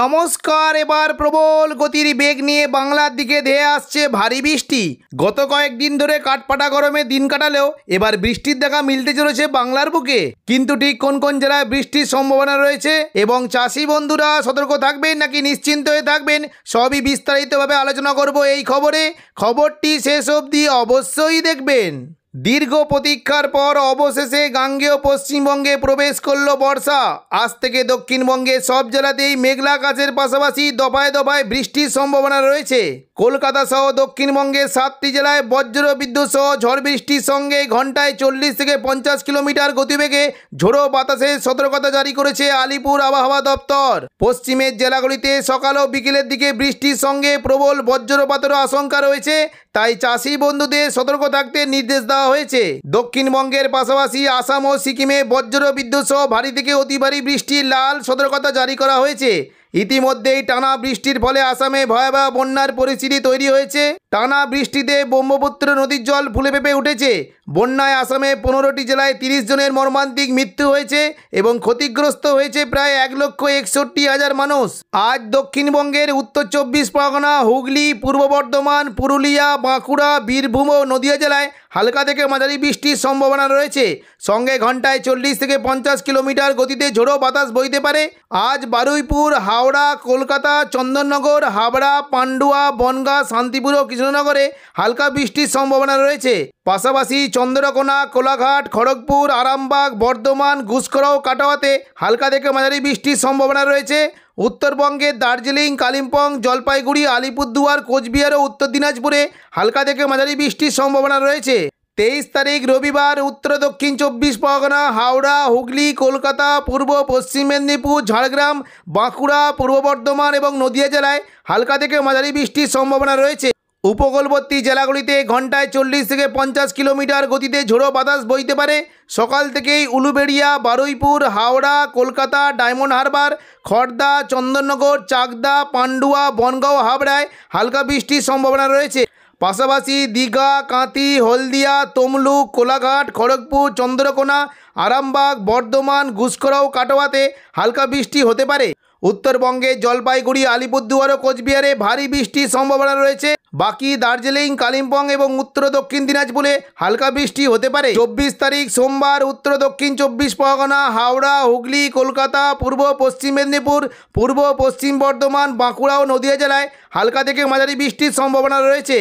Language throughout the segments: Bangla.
নমস্কার এবার প্রবল গতির বেগ নিয়ে বাংলার দিকে ধেয়ে আসছে ভারী বৃষ্টি গত কয়েকদিন ধরে কাঠপাটা গরমে দিন কাটালেও এবার বৃষ্টির দেখা মিলতে চলেছে বাংলার বুকে কিন্তু ঠিক কোন কোন জেলায় বৃষ্টির সম্ভাবনা রয়েছে এবং চাষি বন্ধুরা সতর্ক থাকবেন নাকি নিশ্চিন্ত হয়ে থাকবেন সবই বিস্তারিতভাবে আলোচনা করব এই খবরে খবরটি শেষ অবধি অবশ্যই দেখবেন দীর্ঘ প্রতীক্ষার পর অবশেষে গাঙ্গেয় পশ্চিমবঙ্গে প্রবেশ করল বর্ষা আজ থেকে দক্ষিণবঙ্গে সব জেলাতেই মেঘলা আকাশের পাশাপাশি দফায় দফায় বৃষ্টির সম্ভাবনা রয়েছে কলকাতা সহ দক্ষিণবঙ্গের সাতটি জেলায় বজ্র বিদ্যুৎ সহ ঝড় বৃষ্টির সঙ্গে ঘন্টায় চল্লিশ থেকে পঞ্চাশ কিলোমিটার গতিবেগে ঝোড়ো বাতাসের সতর্কতা জারি করেছে আলিপুর আবহাওয়া দপ্তর পশ্চিমের জেলাগুলিতে সকাল ও বিকেলের দিকে বৃষ্টির সঙ্গে প্রবল বজ্রপাতেরও আশঙ্কা রয়েছে তাই চাষি বন্ধুদের সতর্ক থাকতে নির্দেশ দেওয়া দেওয়া হয়েছে দক্ষিণবঙ্গের পাশাপাশি আসাম ও সিকিমে বজ্র বিদ্যুৎ সহ ভারী থেকে অতি ভারী বৃষ্টির লাল সতর্কতা জারি করা হয়েছে ইতিমধ্যেই টানা বৃষ্টির ফলে আসামে ভয়াবহ বন্যার পরিস্থিতি তৈরি হয়েছে টানা বৃষ্টিতে ব্রহ্মপুত্র নদীর জল ফুলে পেঁপে উঠেছে বন্যায় আসামে পনেরোটি জেলায় তিরিশ জনের মর্মান্তিক মৃত্যু হয়েছে এবং ক্ষতিগ্রস্ত হয়েছে প্রায় এক লক্ষ একষট্টি হাজার মানুষ আজ দক্ষিণবঙ্গের উত্তর চব্বিশ পরগনা হুগলি পূর্ব বর্ধমান পুরুলিয়া বাঁকুড়া বীরভূম ও নদীয়া জেলায় হালকা থেকে মাঝারি বৃষ্টির সম্ভাবনা রয়েছে সঙ্গে ঘন্টায় চল্লিশ থেকে পঞ্চাশ কিলোমিটার গতিতে ঝোড়ো বাতাস বইতে পারে আজ বারুইপুর হাওড়া হাওড়া কলকাতা চন্দননগর হাবড়া পান্ডুয়া বনগা শান্তিপুর ও কৃষ্ণনগরে হালকা বৃষ্টির সম্ভাবনা রয়েছে পাশাপাশি চন্দ্রকোনা কোলাঘাট খড়গপুর আরামবাগ বর্ধমান ঘুষখরা ও কাটাওয়াতে হালকা থেকে মাঝারি বৃষ্টির সম্ভাবনা রয়েছে উত্তরবঙ্গে দার্জিলিং কালিম্পং জলপাইগুড়ি আলিপুরদুয়ার কোচবিহার ও উত্তর দিনাজপুরে হালকা থেকে মাঝারি বৃষ্টির সম্ভাবনা রয়েছে তেইশ তারিখ রবিবার উত্তর দক্ষিণ চব্বিশ পরগনা হাওড়া হুগলি কলকাতা পূর্ব পশ্চিম মেদিনীপুর ঝাড়গ্রাম বাঁকুড়া পূর্ব বর্ধমান এবং নদিয়া জেলায় হালকা থেকে মাঝারি বৃষ্টির সম্ভাবনা রয়েছে উপকূলবর্তী জেলাগুলিতে ঘন্টায় চল্লিশ থেকে পঞ্চাশ কিলোমিটার গতিতে ঝোড়ো বাতাস বইতে পারে সকাল থেকেই উলুবেড়িয়া বারুইপুর হাওড়া কলকাতা ডায়মন্ড হারবার খড়দা চন্দননগর চাকদা পান্ডুয়া বনগাঁও হাবড়ায় হালকা বৃষ্টির সম্ভাবনা রয়েছে পাশাপাশি দীঘা কাঁতি হলদিয়া তমলুক কোলাঘাট খড়গপুর চন্দ্রকোনা আরামবাগ বর্ধমান ঘুসকরাও কাটোয়াতে হালকা বৃষ্টি হতে পারে উত্তরবঙ্গে জলপাইগুড়ি আলিপুরদুয়ার ও কোচবিহারে ভারী বৃষ্টির সম্ভাবনা রয়েছে বাকি দার্জিলিং কালিম্পং এবং উত্তর দক্ষিণ দিনাজপুরে হালকা বৃষ্টি হতে পারে চব্বিশ তারিখ সোমবার উত্তর দক্ষিণ চব্বিশ পরগনা হাওড়া হুগলি কলকাতা পূর্ব পশ্চিম মেদিনীপুর পূর্ব পশ্চিম বর্ধমান বাঁকুড়া ও নদিয়া জেলায় হালকা থেকে মাঝারি বৃষ্টির সম্ভাবনা রয়েছে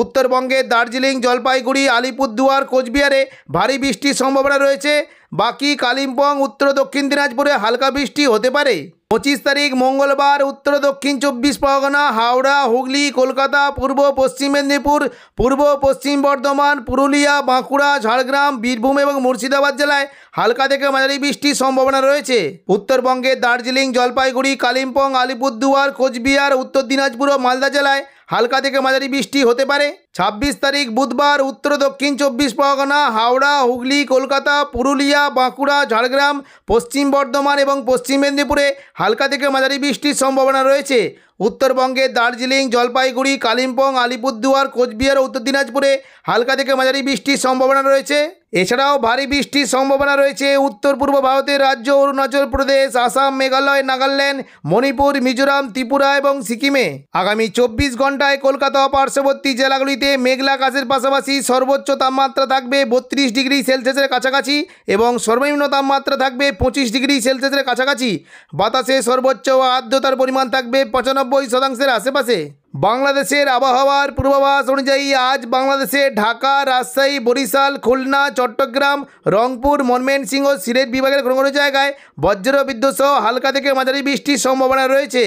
উত্তরবঙ্গে দার্জিলিং জলপাইগুড়ি আলিপুরদুয়ার কোচবিহারে ভারী বৃষ্টির সম্ভাবনা রয়েছে বাকি কালিম্পং উত্তর দক্ষিণ দিনাজপুরে হালকা বৃষ্টি হতে পারে পঁচিশ তারিখ মঙ্গলবার উত্তর দক্ষিণ চব্বিশ পরগনা হাওড়া হুগলি কলকাতা পূর্ব পশ্চিম মেদিনীপুর পূর্ব পশ্চিম বর্ধমান পুরুলিয়া বাঁকুড়া ঝাড়গ্রাম বীরভূম এবং মুর্শিদাবাদ জেলায় হালকা থেকে মাঝারি বৃষ্টির সম্ভাবনা রয়েছে উত্তরবঙ্গে দার্জিলিং জলপাইগুড়ি কালিম্পং আলিপুরদুয়ার কোচবিহার উত্তর দিনাজপুর ও মালদা জেলায় হালকা থেকে মাঝারি বৃষ্টি হতে পারে ২৬ তারিখ বুধবার উত্তর দক্ষিণ চব্বিশ পরগনা হাওড়া হুগলি কলকাতা পুরুলিয়া বাঁকুড়া ঝাড়গ্রাম পশ্চিম বর্ধমান এবং পশ্চিম মেদিনীপুরে হালকা থেকে মাঝারি বৃষ্টির সম্ভাবনা রয়েছে উত্তরবঙ্গে দার্জিলিং জলপাইগুড়ি কালিম্পং আলিপুরদুয়ার কোচবিহার ও উত্তর দিনাজপুরে হালকা থেকে মাঝারি বৃষ্টির সম্ভাবনা রয়েছে এছাড়াও ভারী বৃষ্টির সম্ভাবনা রয়েছে উত্তর পূর্ব ভারতের রাজ্য অরুণাচল প্রদেশ আসাম মেঘালয় নাগাল্যান্ড মণিপুর মিজোরাম ত্রিপুরা এবং সিকিমে আগামী চব্বিশ ঘন্টায় কলকাতা পার্শ্ববর্তী জেলাগুলিতে মেঘলা আকাশের পাশাপাশি সর্বোচ্চ তাপমাত্রা থাকবে বত্রিশ ডিগ্রি সেলসিয়াসের কাছাকাছি এবং সর্বনিম্ন তাপমাত্রা থাকবে পঁচিশ ডিগ্রি সেলসিয়াসের কাছাকাছি বাতাসে সর্বোচ্চ আর্দ্রতার পরিমাণ থাকবে পঁচানব্বই শতাংশের আশেপাশে বাংলাদেশের আবহাওয়ার পূর্বাভাস অনুযায়ী আজ বাংলাদেশে ঢাকা রাজশাহী বরিশাল খুলনা চট্টগ্রাম রংপুর ময়মনসিংহ সিলেট বিভাগের কোনো কোনো জায়গায় বজ্র বিদ্যুৎ সহ হালকা থেকে মাঝারি বৃষ্টির সম্ভাবনা রয়েছে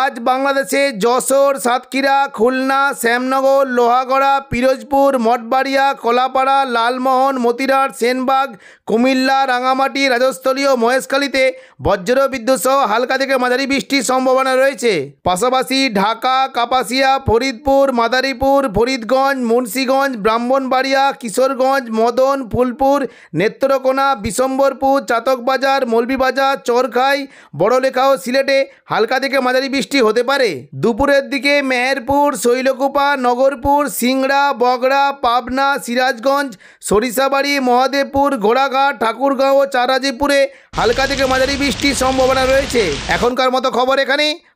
আজ বাংলাদেশে যশোর সাতক্ষীরা খুলনা শ্যামনগর লোহাগড়া পিরোজপুর মঠবাড়িয়া কলাপাড়া লালমোহন মতিরাট সেনবাগ কুমিল্লা রাঙামাটি রাজস্থলী ও মহেশখালীতে বজ্র বিদ্যুৎ সহ হালকা থেকে মাঝারি বৃষ্টির সম্ভাবনা রয়েছে পাশাপাশি ঢাকা কাপাস কাশিয়া ফরিদপুর মাদারীপুর ফরিদগঞ্জ মুন্সীগঞ্জ ব্রাহ্মণবাড়িয়া কিশোরগঞ্জ মদন ফুলপুর নেত্রকোনা বিশম্বরপুর চাতকবাজার মলবিবাজার চরখাই বড়লেখাও ও সিলেটে হালকা থেকে মাঝারি বৃষ্টি হতে পারে দুপুরের দিকে মেহেরপুর শৈলকুপা নগরপুর সিংড়া বগড়া পাবনা সিরাজগঞ্জ সরিষাবাড়ি মহাদেবপুর ঘোড়াঘাট ঠাকুরগাঁও চারাজিপুরে হালকা থেকে মাঝারি বৃষ্টির সম্ভাবনা রয়েছে এখনকার মতো খবর এখানে